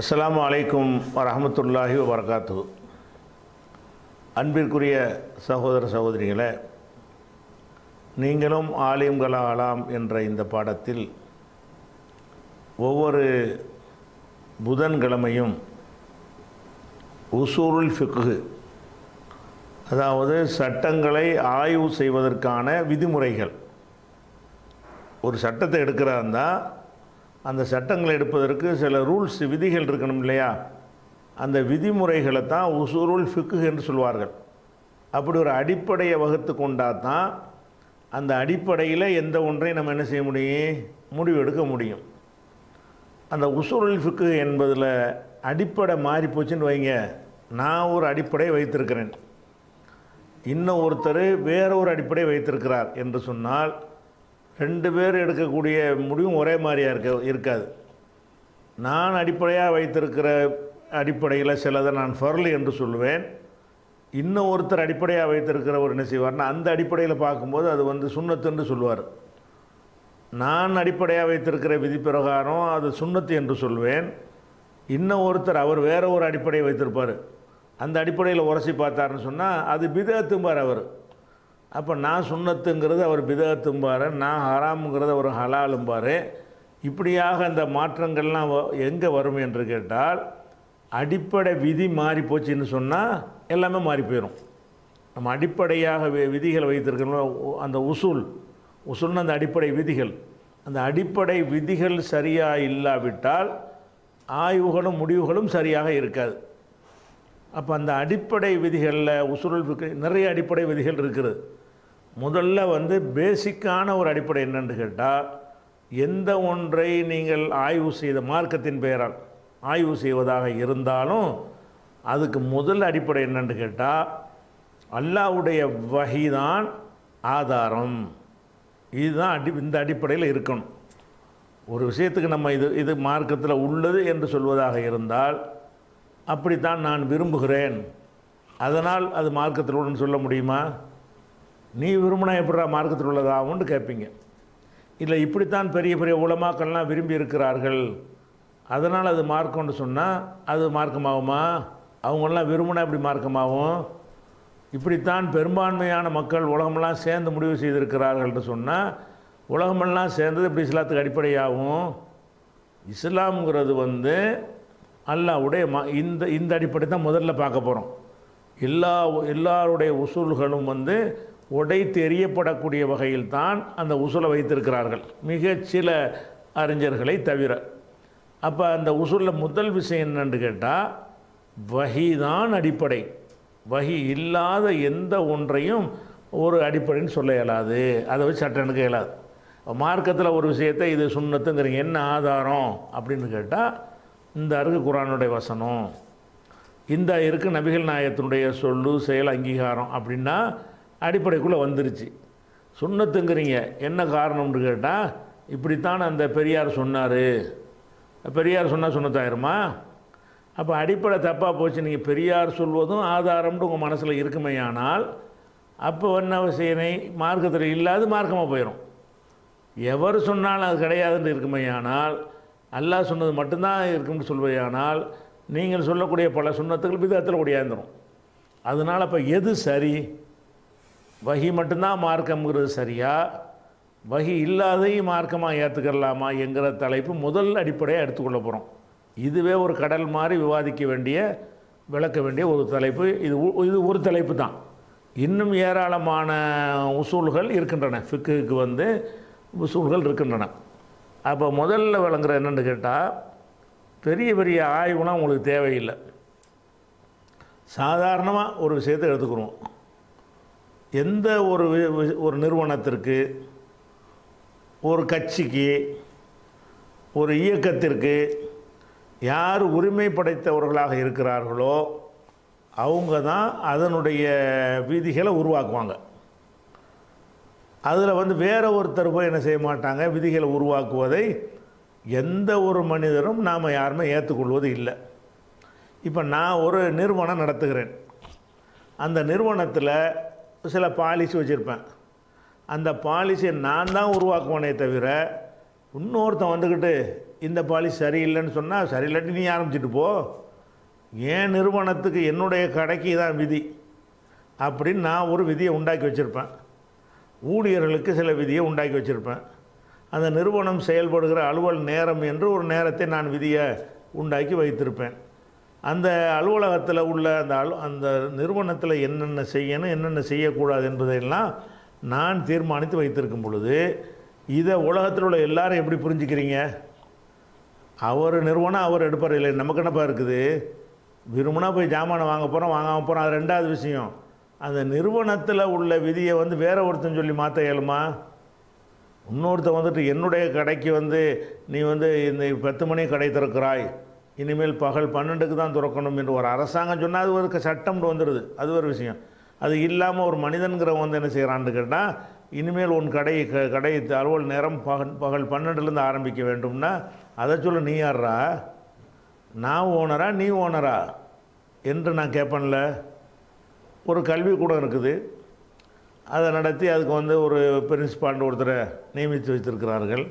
அஸ்லாம் வலைக்கும் வரமத்துல்லாஹி வரகாத்து அன்பிற்குரிய சகோதர சகோதரிகளை நீங்களும் ஆலிம்களா ஆலாம் என்ற இந்த பாடத்தில் ஒவ்வொரு புதன்கிழமையும் உசூருல் ஃபிக்கு அதாவது சட்டங்களை ஆய்வு செய்வதற்கான விதிமுறைகள் ஒரு சட்டத்தை எடுக்கிறாருந்தான் இருந்தால் அந்த சட்டங்களை எடுப்பதற்கு சில ரூல்ஸ் விதிகள் இருக்கணும் இல்லையா அந்த விதிமுறைகளை தான் உசுருள் ஃபிக்கு என்று சொல்வார்கள் அப்படி ஒரு அடிப்படையை வகுத்து கொண்டால் தான் அந்த அடிப்படையில் எந்த ஒன்றையும் நம்ம என்ன செய்ய முடியும் முடிவெடுக்க முடியும் அந்த உசுருள் ஃபிக்கு என்பதில் அடிப்படை மாறி போச்சுன்னு வைங்க நான் ஒரு அடிப்படையை வைத்திருக்கிறேன் இன்னும் ஒருத்தர் வேற ஒரு அடிப்படையை வைத்திருக்கிறார் என்று சொன்னால் ரெண்டு பேர் எடுக்கக்கூடிய முடிவும் ஒரே மாதிரியாக இருக்க இருக்காது நான் அடிப்படையாக வைத்திருக்கிற அடிப்படையில் சிலதை நான் ஃபர்லி என்று சொல்லுவேன் இன்னும் ஒருத்தர் அடிப்படையாக வைத்திருக்கிற ஒரு என்ன செய்வார்னா அந்த அடிப்படையில் பார்க்கும்போது அது வந்து சுண்ணத்து என்று சொல்லுவார் நான் அடிப்படையாக வைத்திருக்கிற விதி பிரகாரம் அது சுண்ணத்து என்று சொல்வேன் இன்னும் ஒருத்தர் அவர் வேறு ஒரு அடிப்படையை வைத்திருப்பார் அந்த அடிப்படையில் உரசி பார்த்தாருன்னு சொன்னால் அது பிதத்தும்பார் அவர் அப்போ நான் சுண்ணத்துங்கிறது அவர் பிதகத்தும்பார் நான் ஹராமுங்கிறது அவர் ஹலாலும்பார் இப்படியாக அந்த மாற்றங்கள்லாம் எங்கே வரும் என்று கேட்டால் அடிப்படை விதி மாறி போச்சுன்னு சொன்னால் எல்லாமே மாறி போயிடும் நம்ம அடிப்படையாக விதிகள் வைத்திருக்கிறோம் அந்த உசூல் உசூல்னு அந்த அடிப்படை விதிகள் அந்த அடிப்படை விதிகள் சரியாக இல்லாவிட்டால் ஆய்வுகளும் முடிவுகளும் சரியாக இருக்காது அப்போ அந்த அடிப்படை விதிகளில் உசுரல் நிறைய அடிப்படை விதிகள் இருக்கிறது முதல்ல வந்து பேசிக்கான ஒரு அடிப்படை என்னென்னு கேட்டால் எந்த ஒன்றை நீங்கள் ஆய்வு செய்த மார்க்கத்தின் பெயரால் ஆய்வு செய்வதாக இருந்தாலும் அதுக்கு முதல் அடிப்படை என்னென்னு கேட்டால் அல்லாவுடைய வகைதான் ஆதாரம் இதுதான் அடி இந்த அடிப்படையில் இருக்கணும் ஒரு விஷயத்துக்கு நம்ம இது இது மார்க்கத்தில் உள்ளது என்று சொல்வதாக இருந்தால் அப்படித்தான் நான் விரும்புகிறேன் அதனால் அது மார்க்கத்தில் உள்ளன்னு சொல்ல முடியுமா நீ விரும்பினா எப்படி மார்க்கத்தில் உள்ளதாகவும்னு கேட்பீங்க இல்லை இப்படித்தான் பெரிய பெரிய உலமாக்கள்லாம் விரும்பி இருக்கிறார்கள் அதனால் அது மார்க்கம்னு சொன்னால் அது மார்க்கமாகுமா அவங்களாம் விரும்பினா இப்படி மார்க்கமாகும் இப்படித்தான் பெரும்பான்மையான மக்கள் உலகமெல்லாம் சேர்ந்து முடிவு செய்திருக்கிறார்கள்னு சொன்னால் உலகமெல்லாம் சேர்ந்தது இப்படி இஸ்லாத்துக்கு அடிப்படையாகும் இஸ்லாம்ங்கிறது வந்து அல்லாவுடைய ம இந்த இந்த அடிப்படை தான் முதல்ல பார்க்க போகிறோம் எல்லா எல்லாருடைய உசூல்களும் வந்து உடை தெரியப்படக்கூடிய வகையில் தான் அந்த உசுலை வைத்திருக்கிறார்கள் மிக சில அறிஞர்களை தவிர அப்போ அந்த உசுலில் முதல் விஷயம் என்னென்னு கேட்டால் வகி தான் அடிப்படை வகி இல்லாத எந்த ஒன்றையும் ஒரு அடிப்படைன்னு சொல்ல இயலாது அதை வச்சு சட்டனுக்கு இயலாது மார்க்கத்தில் ஒரு விஷயத்தை இது சுண்ணத்துங்கிறீங்க என்ன ஆதாரம் அப்படின்னு கேட்டால் இந்த அருகு குரானுடைய வசனம் இந்த இருக்கு நபிகள் நாயத்தினுடைய சொல்லு செயல் அங்கீகாரம் அப்படின்னா அடிப்படைக்குள்ளே வந்துருச்சு சுண்ணத்துங்கிறீங்க என்ன காரணம்னு கேட்டால் இப்படித்தான் அந்த பெரியார் சொன்னார் பெரியார் சொன்னால் சுண்ணத்தாயிரமா அப்போ அடிப்படை தப்பாக போச்சு நீங்கள் பெரியார் சொல்வதும் ஆதாரம்னு உங்கள் மனசில் இருக்குமே ஆனால் அப்போ என்ன செய்யணை மார்க்கத்தில் இல்லாது மார்க்கமாக போயிடும் எவர் சொன்னாலும் அது கிடையாதுன்னு இருக்குமே ஆனால் அல்லாஹ் சொன்னது மட்டும்தான் இருக்கும்னு சொல்வையானால் நீங்கள் சொல்லக்கூடிய பல சுண்ணத்துக்கள் விதத்தில் கூடியாந்துடும் அதனால் அப்போ எது சரி வகி மட்டும்தான் மார்க்கம்ங்கிறது சரியா வகி இல்லாதையும் மார்க்கமாக ஏற்றுக்கலாமா என்கிற தலைப்பு முதல் அடிப்படையாக எடுத்துக்கொள்ள போகிறோம் இதுவே ஒரு கடல் மாதிரி விவாதிக்க வேண்டிய விளக்க வேண்டிய ஒரு தலைப்பு இது இது ஒரு தலைப்பு தான் இன்னும் ஏராளமான உசூல்கள் இருக்கின்றன ஃபிக்குக்கு வந்து உசூல்கள் இருக்கின்றன அப்போ முதல்ல விளங்குற என்னென்னு கேட்டால் பெரிய பெரிய ஆய்வுலாம் உங்களுக்கு தேவையில்லை சாதாரணமாக ஒரு விஷயத்தை எடுத்துக்கிறோம் எந்த ஒரு ஒரு நிறுவனத்திற்கு ஒரு கட்சிக்கு ஒரு இயக்கத்திற்கு யார் உரிமை படைத்தவர்களாக இருக்கிறார்களோ அவங்க தான் அதனுடைய விதிகளை உருவாக்குவாங்க அதில் வந்து வேறு ஒருத்தர் போய் என்ன செய்ய மாட்டாங்க விதிகளை உருவாக்குவதை எந்த ஒரு மனிதரும் நாம் யாருமே ஏற்றுக்கொள்வது இல்லை இப்போ நான் ஒரு நிறுவனம் நடத்துகிறேன் அந்த நிறுவனத்தில் சில பாலிசி வச்சுருப்பேன் அந்த பாலிசியை நான் தான் உருவாக்குவானே தவிர இன்னொருத்தன் வந்துக்கிட்டு இந்த பாலிசி சரியில்லைன்னு சொன்னால் சரியில்லாட்டி நீ ஆரம்பிச்சிட்டு போ என் நிறுவனத்துக்கு என்னுடைய கடைக்கு தான் விதி அப்படின்னு நான் ஒரு விதியை உண்டாக்கி வச்சுருப்பேன் ஊழியர்களுக்கு சில விதியை உண்டாக்கி வச்சுருப்பேன் அந்த நிறுவனம் செயல்படுகிற அலுவல் நேரம் என்று ஒரு நேரத்தை நான் விதியை உண்டாக்கி வைத்திருப்பேன் அந்த அலுவலகத்தில் உள்ள அந்த அலு அந்த நிறுவனத்தில் என்னென்ன செய்யணும் என்னென்ன செய்யக்கூடாது என்பதையெல்லாம் நான் தீர்மானித்து வைத்திருக்கும் பொழுது இதை உலகத்தில் உள்ள எல்லாரும் எப்படி புரிஞ்சுக்கிறீங்க அவர் நிறுவனம் அவர் எடுப்பார் இல்லை நமக்கு என்னப்பா இருக்குது விரும்பினா போய் ஜாமானை வாங்க போகிறோம் வாங்காமல் போகிறோம் அது ரெண்டாவது விஷயம் அந்த நிறுவனத்தில் உள்ள விதியை வந்து வேற ஒருத்தன் சொல்லி மாற்ற இயலுமா இன்னொருத்த வந்துட்டு என்னுடைய கடைக்கு வந்து நீ வந்து இந்த பத்து மணி கடை திறக்கிறாய் இனிமேல் பகல் பன்னெண்டுக்கு தான் திறக்கணும் என்று ஒரு அரசாங்கம் சொன்னால் அது ஒரு சட்டம்னு வந்துடுது அது ஒரு விஷயம் அது இல்லாமல் ஒரு மனிதன்கிறவன் வந்து என்ன செய்கிறான்னு கேட்டால் இனிமேல் உன் கடையை க கடையை அலுவல் நேரம் பகல் பகல் பன்னெண்டுலேருந்து ஆரம்பிக்க வேண்டும்னா அதை சொல்ல நீ யாரா நான் ஓனரா நீ ஓனரா என்று நான் கேட்பேன்ல ஒரு கல்விக்கூடம் இருக்குது அதை நடத்தி அதுக்கு வந்து ஒரு பிரின்ஸிபால் ஒருத்தரை நியமித்து வைத்திருக்கிறார்கள்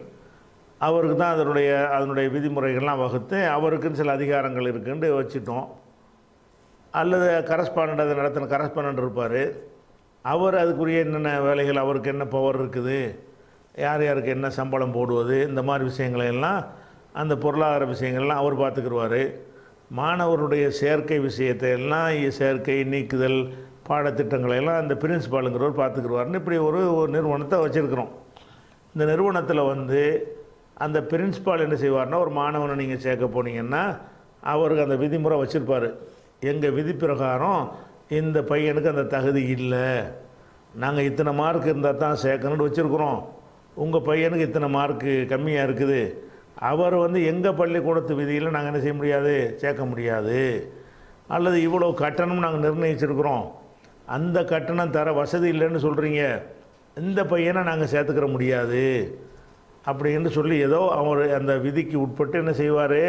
அவருக்கு தான் அதனுடைய அதனுடைய விதிமுறைகள்லாம் வகுத்து அவருக்குன்னு சில அதிகாரங்கள் இருக்குன்னு வச்சுட்டோம் அல்லது கரஸ்பாண்ட் அதை நடத்தின கரஸ்பாண்ட் இருப்பார் அவர் அதுக்குரிய என்னென்ன வேலைகள் அவருக்கு என்ன பவர் இருக்குது யார் யாருக்கு என்ன சம்பளம் போடுவது இந்த மாதிரி விஷயங்களையெல்லாம் அந்த பொருளாதார விஷயங்கள்லாம் அவர் பார்த்துக்குருவார் மாணவருடைய செயற்கை விஷயத்தை எல்லாம் செயற்கை நீக்குதல் பாடத்திட்டங்களை எல்லாம் அந்த பிரின்ஸிபாலுங்கிறவர் பார்த்துக்குருவார்னு இப்படி ஒரு ஒரு நிறுவனத்தை வச்சுருக்கிறோம் இந்த நிறுவனத்தில் வந்து அந்த பிரின்ஸ்பால் என்ன செய்வார்னா ஒரு மாணவனை நீங்கள் சேர்க்க போனீங்கன்னா அவருக்கு அந்த விதிமுறை வச்சுருப்பார் எங்கள் விதி பிரகாரம் இந்த பையனுக்கு அந்த தகுதி இல்லை நாங்கள் இத்தனை மார்க் இருந்தால் தான் சேர்க்கணும்னு வச்சுருக்குறோம் உங்கள் பையனுக்கு இத்தனை மார்க்கு கம்மியாக இருக்குது அவர் வந்து எங்கள் பள்ளிக்கூடத்து விதியில் நாங்கள் என்ன செய்ய முடியாது சேர்க்க முடியாது அல்லது இவ்வளோ கட்டணம் நாங்கள் நிர்ணயிச்சிருக்கிறோம் அந்த கட்டணம் தர வசதி இல்லைன்னு சொல்கிறீங்க இந்த பையனை நாங்கள் சேர்த்துக்கிற முடியாது அப்படின்னு சொல்லி ஏதோ அவர் அந்த விதிக்கு உட்பட்டு என்ன செய்வார்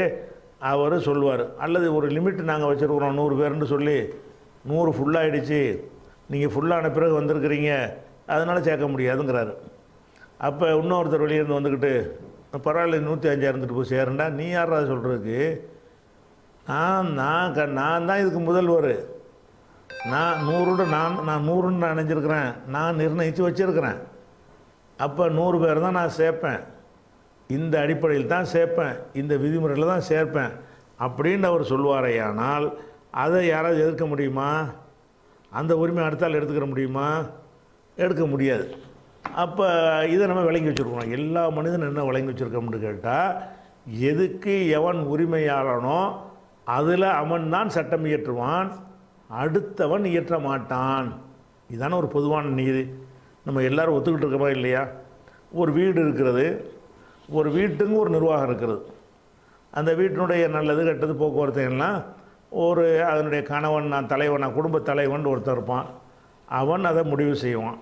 அவர் சொல்லுவார் அல்லது ஒரு லிமிட் நாங்கள் வச்சுருக்குறோம் நூறு பேர்னு சொல்லி நூறு ஃபுல்லாகிடுச்சு நீங்கள் ஃபுல்லான பிறகு வந்திருக்கிறீங்க அதனால் சேர்க்க முடியாதுங்கிறாரு அப்போ இன்னொருத்தர் வெளியேருந்து வந்துக்கிட்டு பரவாயில்ல நூற்றி அஞ்சாக இருந்துட்டு போய் சேரண்டா நீ யாரா சொல்கிறதுக்கு நான் நான் க நான் தான் இதுக்கு முதல்வர் நான் நூறோடு நான் நான் நூறுன்னு நான் நினைஞ்சிருக்கிறேன் நான் நிர்ணயித்து வச்சுருக்கிறேன் அப்போ நூறு பேர் தான் நான் சேர்ப்பேன் இந்த அடிப்படையில் தான் சேர்ப்பேன் இந்த விதிமுறையில் தான் சேர்ப்பேன் அப்படின்னு அவர் ஆனால் அதை யாராவது எதிர்க்க முடியுமா அந்த உரிமை அடுத்தால் எடுத்துக்கிற முடியுமா எடுக்க முடியாது அப்போ இதை நம்ம விளங்கி வச்சுருக்கோம் எல்லா மனிதனும் என்ன விளங்கி வச்சுருக்கோம்னு கேட்டால் எதுக்கு எவன் உரிமையாளனோ அதில் அவன் தான் சட்டம் இயற்றுவான் அடுத்தவன் இயற்ற மாட்டான் இதான ஒரு பொதுவான நீதி நம்ம எல்லோரும் ஒத்துக்கிட்டு இருக்கமா இல்லையா ஒரு வீடு இருக்கிறது ஒரு வீட்டுங்க ஒரு நிர்வாகம் இருக்கிறது அந்த வீட்டினுடைய நல்லது கெட்டது போக்குவரத்து எல்லாம் ஒரு அதனுடைய கணவன் நான் தலைவன் நான் குடும்ப தலைவன் ஒருத்தர் இருப்பான் அவன் அதை முடிவு செய்வான்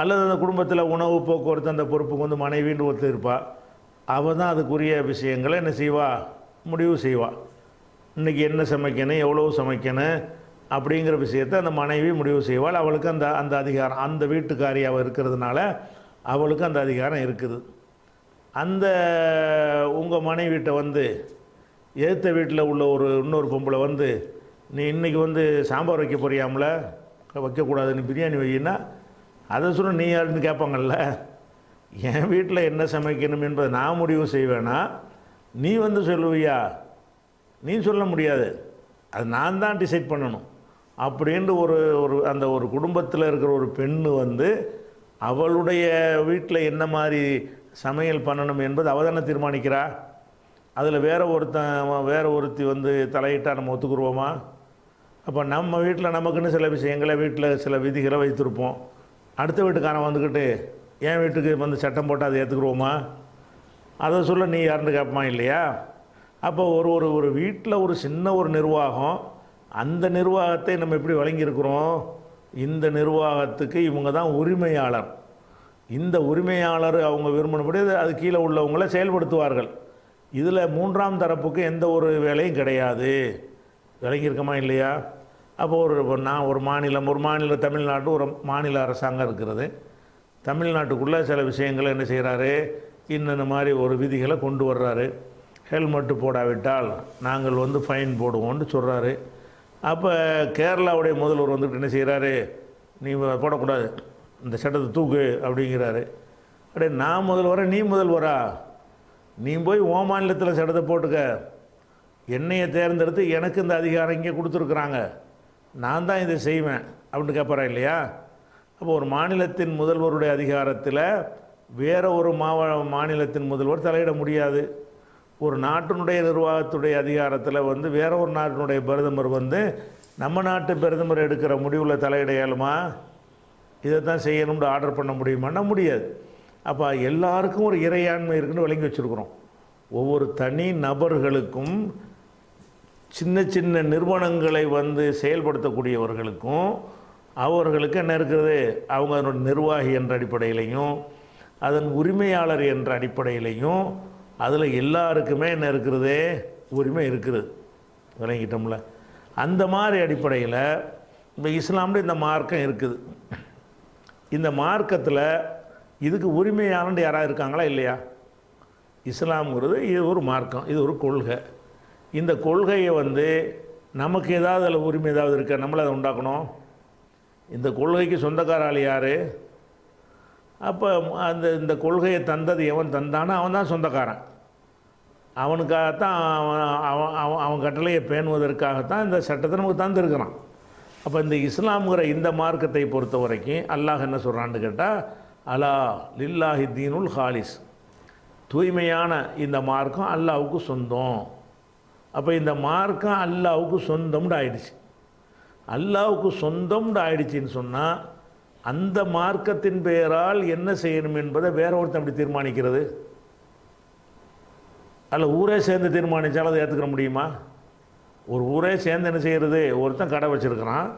அல்லது அந்த குடும்பத்தில் உணவு போக்குவரத்து அந்த பொறுப்புக்கு வந்து மனைவின்னு ஒருத்தர் இருப்பாள் அவள் தான் அதுக்குரிய விஷயங்களை என்ன செய்வா முடிவு செய்வாள் இன்றைக்கி என்ன சமைக்கணும் எவ்வளோ சமைக்கணும் அப்படிங்கிற விஷயத்தை அந்த மனைவி முடிவு செய்வாள் அவளுக்கு அந்த அந்த அதிகாரம் அந்த வீட்டுக்காரி அவள் இருக்கிறதுனால அவளுக்கு அந்த அதிகாரம் இருக்குது அந்த உங்கள் மனைவிட்ட வந்து எதிர்த்த வீட்டில் உள்ள ஒரு இன்னொரு பொம்பளை வந்து நீ இன்றைக்கி வந்து சாம்பார் வைக்க போறியாமல வைக்கக்கூடாது நீ பிரியாணி வையினா அதை சொல்ல நீ யாருன்னு கேட்பாங்கல்ல என் வீட்டில் என்ன சமைக்கணும் என்பதை நான் முடிவு செய்வேனா நீ வந்து சொல்லுவியா நீ சொல்ல முடியாது அது நான் தான் டிசைட் பண்ணணும் அப்படின்னு ஒரு ஒரு அந்த ஒரு குடும்பத்தில் இருக்கிற ஒரு பெண்ணு வந்து அவளுடைய வீட்டில் என்ன மாதிரி சமையல் பண்ணணும் என்பது அவள் தானே தீர்மானிக்கிறா அதில் வேறு ஒருத்தன் வேறு ஒருத்தி வந்து தலையிட்டால் நம்ம ஒத்துக்குருவோமா அப்போ நம்ம வீட்டில் நமக்குன்னு சில விஷயங்களை வீட்டில் சில விதிகளை வைத்திருப்போம் அடுத்த வீட்டுக்காரன் வந்துக்கிட்டு என் வீட்டுக்கு வந்து சட்டம் போட்டு அதை ஏற்றுக்குருவோமா அதை சொல்ல நீ யாருன்னு கேட்பான் இல்லையா அப்போ ஒரு ஒரு ஒரு வீட்டில் ஒரு சின்ன ஒரு நிர்வாகம் அந்த நிர்வாகத்தை நம்ம எப்படி வழங்கியிருக்கிறோம் இந்த நிர்வாகத்துக்கு இவங்க தான் உரிமையாளர் இந்த உரிமையாளர் அவங்க விரும்பினபடி அது கீழே உள்ளவங்கள செயல்படுத்துவார்கள் இதில் மூன்றாம் தரப்புக்கு எந்த ஒரு வேலையும் கிடையாது விளங்கியிருக்கமா இல்லையா அப்போ ஒரு நான் ஒரு மாநிலம் ஒரு மாநில தமிழ்நாட்டு ஒரு மாநில அரசாங்கம் இருக்கிறது தமிழ்நாட்டுக்குள்ளே சில விஷயங்களை என்ன செய்கிறாரு இன்னென்ன மாதிரி ஒரு விதிகளை கொண்டு வர்றாரு ஹெல்மெட்டு போடாவிட்டால் நாங்கள் வந்து ஃபைன் போடுவோம்னு சொல்கிறாரு அப்போ கேரளாவுடைய முதல்வர் வந்துட்டு என்ன செய்கிறாரு நீ போடக்கூடாது இந்த சட்டத்தை தூக்கு அப்படிங்கிறாரு அப்படியே நான் முதல்வர நீ முதல்வரா நீ போய் ஓ மாநிலத்தில் சட்டத்தை போட்டுக்க என்னையை தேர்ந்தெடுத்து எனக்கு இந்த அதிகாரம் இங்கே கொடுத்துருக்குறாங்க நான் தான் இதை செய்வேன் அப்படின்னு கேட்பறேன் இல்லையா அப்போ ஒரு மாநிலத்தின் முதல்வருடைய அதிகாரத்தில் வேறு ஒரு மாவ மாநிலத்தின் முதல்வர் தலையிட முடியாது ஒரு நாட்டினுடைய நிர்வாகத்துடைய அதிகாரத்தில் வந்து வேற ஒரு நாட்டினுடைய பிரதமர் வந்து நம்ம நாட்டு பிரதமர் எடுக்கிற முடிவில் தலையிடையாலுமா இதை தான் செய்யணும்னு ஆர்டர் பண்ண முடியுமான்னா முடியாது அப்போ எல்லாருக்கும் ஒரு இறையாண்மை இருக்குன்னு விளங்கி வச்சுருக்குறோம் ஒவ்வொரு தனி நபர்களுக்கும் சின்ன சின்ன நிறுவனங்களை வந்து செயல்படுத்தக்கூடியவர்களுக்கும் அவர்களுக்கு என்ன இருக்கிறது அவங்க அதனுடைய நிர்வாகி என்ற அடிப்படையிலையும் அதன் உரிமையாளர் என்ற அடிப்படையிலையும் அதில் எல்லாருக்குமே என்ன இருக்கிறதே உரிமை இருக்கிறது விளங்கிட்டோம்ல அந்த மாதிரி அடிப்படையில் இப்போ இஸ்லாமில் இந்த மார்க்கம் இருக்குது இந்த மார்க்கத்தில் இதுக்கு உரிமையானண்டு யாராக இருக்காங்களா இல்லையா இஸ்லாம்ங்கிறது இது ஒரு மார்க்கம் இது ஒரு கொள்கை இந்த கொள்கையை வந்து நமக்கு ஏதாவது அதில் உரிமை ஏதாவது இருக்கா நம்மளை அதை உண்டாக்கணும் இந்த கொள்கைக்கு சொந்தக்காரால் யார் அப்போ அந்த இந்த கொள்கையை தந்தது எவன் தந்தானோ அவன் தான் சொந்தக்காரன் அவனுக்காகத்தான் அவன் அவன் அவன் அவன் கட்டளையை பேணுவதற்காகத்தான் இந்த சட்டத்தை நமக்கு தந்துருக்கிறான் அப்போ இந்த இஸ்லாம்ங்கிற இந்த மார்க்கத்தை பொறுத்த வரைக்கும் அல்லாஹ் என்ன சொல்கிறான்னு கேட்டால் அலா லில்லாஹி தீனுல் ஹாலிஸ் தூய்மையான இந்த மார்க்கம் அல்லாவுக்கு சொந்தம் அப்போ இந்த மார்க்கம் அல்லாவுக்கு சொந்தம்னு ஆயிடுச்சு அல்லாவுக்கு சொந்தம்னு ஆயிடுச்சின்னு சொன்னால் அந்த மார்க்கத்தின் பெயரால் என்ன செய்யணும் என்பதை வேற ஒருத்தன் அப்படி தீர்மானிக்கிறது அல்ல ஊரே சேர்ந்து தீர்மானித்தால் அதை ஏற்றுக்கிற முடியுமா ஒரு ஊரே சேர்ந்து என்ன செய்கிறது ஒருத்தன் கடை வச்சுருக்கிறான்